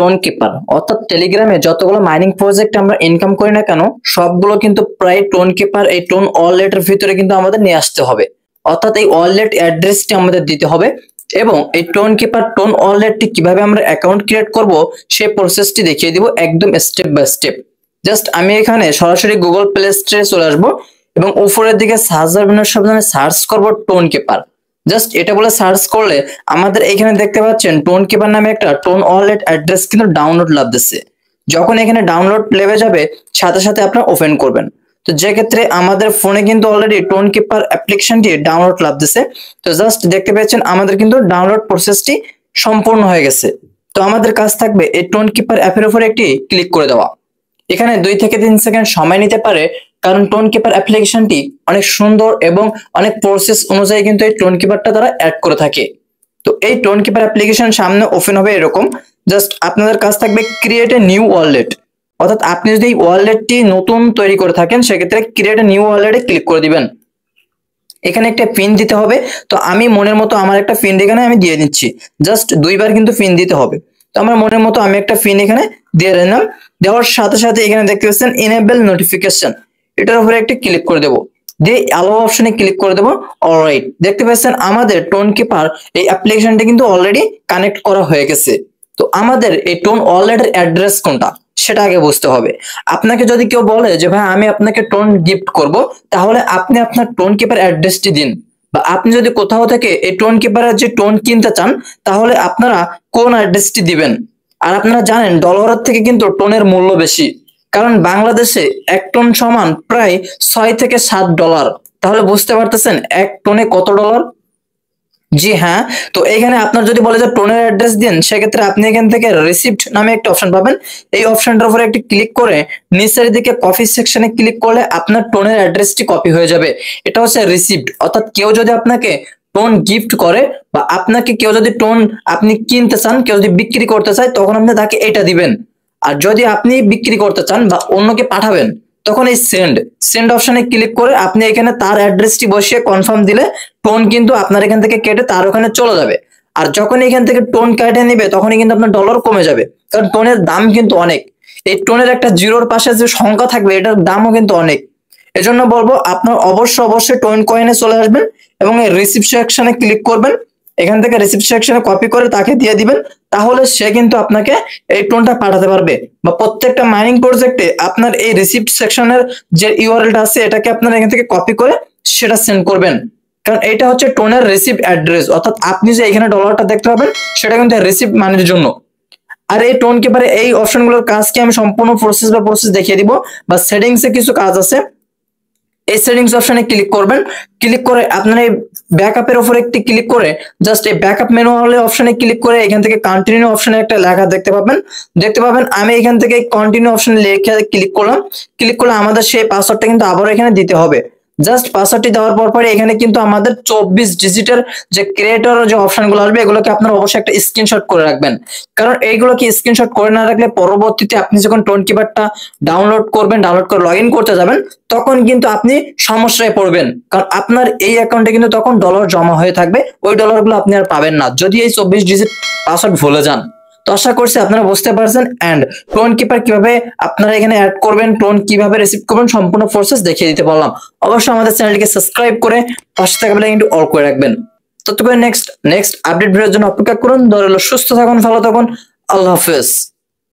stone keeper অর্থাৎ টেলিগ্রামে যতগুলো মাইনিং প্রজেক্ট আমরা ইনকাম করি না কেন সবগুলো কিন্তু প্রায় টোন কিপার এই টোন এর ভিতরে কিন্তু আমাদের নিয়ে আসতে হবে অর্থাৎ এই ওয়ালেট অ্যাড্রেসটি আমাদের দিতে হবে এবং এই টোন কিপার টোন ওয়ালেটটি কিভাবে আমরা অ্যাকাউন্ট ক্রিয়েট করব সেই প্রসেসটি দেখিয়ে দিব একদম স্টেপ বাই স্টেপ জাস্ট আমি এখানে সরাসরি গুগল প্লে স্টোরে চলে আসবো এবং উপরের দিকে সার্চ বাটনের সাবধানে সার্চ করব টোন কিপার জাস্ট এটা বলে সার্চ করলে আমাদের এখানে দেখতে পাচ্ছেন টোন কিপার নামে একটা টোন ওয়ালেট অ্যাড্রেস কিন্তু ডাউনলোড দিচ্ছে যখন এখানে ডাউনলোড লেভে যাবে সাথে সাথে আপনার ওপেন করবেন তো যে ক্ষেত্রে আমাদের ফোনে কিন্তু অলরেডি টোন কিপার অ্যাপ্লিকেশনটি ডাউনলোড লাগতেছে তো জাস্ট দেখতে পাচ্ছেন আমাদের কিন্তু ডাউনলোড প্রসেসটি সম্পূর্ণ হয়ে গেছে তো আমাদের কাজ থাকবে এই টোন কিপার অ্যাপের উপর একটি ক্লিক করে দেওয়া এখানে দুই থেকে তিন সেকেন্ড সময় নিতে পারে কারণ টোন কিপার অ্যাপ্লিকেশনটি অনেক সুন্দর এবং অনেক প্রসেস অনুযায়ী কিন্তু এই টোন কিপারটা তারা অ্যাড করে থাকে তো এই টোন কিপার অ্যাপ্লিকেশন সামনে ওপেন হবে এরকম জাস্ট আপনাদের কাজ থাকবে ক্রিয়েট এ নিউ ওয়ালেট অর্থাৎ আপনি যদি এই ওয়ালেটটি নতুন তৈরি করে থাকেন সেক্ষেত্রে ক্রিয়েট এ নিউ ওয়ালেটে ক্লিক করে দিবেন এখানে একটা পিন দিতে হবে তো আমি মনের মতো আমার একটা পিন এখানে আমি দিয়ে দিচ্ছি জাস্ট দুইবার কিন্তু পিন দিতে হবে তো আমার মনের মতো আমি একটা পিন এখানে দিয়ে দিলাম দেওয়ার সাথে সাথে এখানে দেখতে পাচ্ছেন ইনেবল নোটিফিকেশন এটার উপরে একটি ক্লিক করে দেবো দিয়ে অ্যালো অপশনে ক্লিক করে দেবো অলরাইট দেখতে পাচ্ছেন আমাদের টোন কিপার এই অ্যাপ্লিকেশনটা কিন্তু অলরেডি কানেক্ট করা হয়ে গেছে তো আমাদের এই টোন ওয়ালেটের অ্যাড্রেস কোনটা সেটা আগে বুঝতে হবে আপনাকে যদি কেউ বলে যে ভাই আমি আপনাকে টোন গিফট করব তাহলে আপনি আপনার টোন কিপার অ্যাড্রেসটি দিন বা আপনি যদি কোথাও থেকে এই টোন কিপারের যে টোন কিনতে চান তাহলে আপনারা কোন অ্যাড্রেসটি দিবেন আর আপনারা জানেন ডলারের থেকে কিন্তু টোনের মূল্য বেশি কারণ বাংলাদেশে এক টন সমান প্রায় ছয় থেকে সাত ডলার তাহলে বুঝতে পারতেছেন এক টনে কত ডলার জি হ্যাঁ তো এখানে আপনার যদি বলে যে টোনের অ্যাড্রেস দিন সেক্ষেত্রে আপনি এখান থেকে রিসিপ্ট নামে একটা অপশন পাবেন এই অপশনটার উপরে একটি ক্লিক করে নিচের দিকে কপি সেকশনে ক্লিক করলে আপনার টোনের অ্যাড্রেসটি কপি হয়ে যাবে এটা হচ্ছে রিসিপ্ট অর্থাৎ কেউ যদি আপনাকে টোন গিফট করে বা আপনাকে কেউ যদি টোন আপনি কিনতে চান কেউ যদি বিক্রি করতে চায় তখন আপনি তাকে এটা দিবেন আর যদি আপনি বিক্রি করতে চান বা অন্যকে পাঠাবেন তখন এই সেন্ড সেন্ড অপশনে ক্লিক করে আপনি এখানে তার অ্যাড্রেসটি বসিয়ে কনফার্ম দিলে টোন কিন্তু আপনার এখান থেকে কেটে তার ওখানে চলে যাবে আর যখন এখান থেকে টোন কেটে নেবে তখনই কিন্তু আপনার ডলার কমে যাবে কারণ টোনের দাম কিন্তু অনেক এই টোনের একটা জিরোর পাশে যে সংখ্যা থাকবে এটার দামও কিন্তু অনেক এজন্য বলবো আপনার অবশ্য অবশ্যই টোন কয়েনে চলে আসবেন এবং এই রিসিপ সেকশনে ক্লিক করবেন এখান থেকে রিসিপ্ট সেকশনে কপি করে তাকে দিয়ে দিবেন তাহলে সে কিন্তু আপনাকে এই টোনটা পাঠাতে পারবে বা প্রত্যেকটা মাইনিং প্রজেক্টে আপনার এই রিসিপ্ট সেকশনের যে ইউআরএলটা আছে এটাকে আপনারা এখান থেকে কপি করে সেটা সেন্ড করবেন কারণ এটা হচ্ছে টোনের রিসিপ্ট অ্যাড্রেস অর্থাৎ আপনি যে এখানে ডলারটা দেখতে পাবেন সেটা কিন্তু রিসিপ্ট মানির জন্য আর এই টোন কিপারে এই অপশনগুলোর কাজকে আমি সম্পূর্ণ প্রসেস বা প্রসেস দেখিয়ে দিব বা সেটিংসে কিছু কাজ আছে এই সেটিংস অপশনে ক্লিক করবেন ক্লিক করে আপনার এই ব্যাকআপের উপর একটি ক্লিক করে জাস্ট এই ব্যাকআপ মেনু হলে অপশনে ক্লিক করে এখান থেকে কন্টিনিউ অপশনে একটা লেখা দেখতে পাবেন দেখতে পাবেন আমি এখান থেকে কন্টিনিউ অপশনে লেখা ক্লিক করলাম ক্লিক করলে আমাদের সেই পাসওয়ার্ডটা কিন্তু আবার এখানে দিতে হবে জাস্ট পাসওয়ার্ডটি দেওয়ার পর পরে এখানে কিন্তু আমাদের চব্বিশ ডিজিটাল যে ক্রিয়েটর যে অপশনগুলো আসবে এগুলোকে আপনারা অবশ্যই একটা স্ক্রিনশট করে রাখবেন কারণ এইগুলোকে স্ক্রিনশট করে না রাখলে পরবর্তীতে আপনি যখন টোন বারটা ডাউনলোড করবেন ডাউনলোড করে লগ করতে যাবেন তখন কিন্তু আপনি সমস্যায় পড়বেন কারণ আপনার এই অ্যাকাউন্টে কিন্তু তখন ডলার জমা হয়ে থাকবে ওই ডলারগুলো আপনি আর পাবেন না যদি এই চব্বিশ ডিজিট পাসওয়ার্ড ভুলে যান তো আশা করছি আপনারা বুঝতে পারছেন অ্যান্ড ক্লোন কিপার কিভাবে আপনারা এখানে অ্যাড করবেন ক্লোন কিভাবে রিসিভ করবেন সম্পূর্ণ প্রসেস দেখিয়ে দিতে পারলাম অবশ্যই আমাদের চ্যানেলটিকে সাবস্ক্রাইব করে পাশে থাকা বেলা কিন্তু অল করে রাখবেন ততক্ষণ নেক্সট নেক্সট আপডেট ভিডিওর জন্য অপেক্ষা করুন ধরে সুস্থ থাকুন ভালো থাকুন আল্লাহ হাফেজ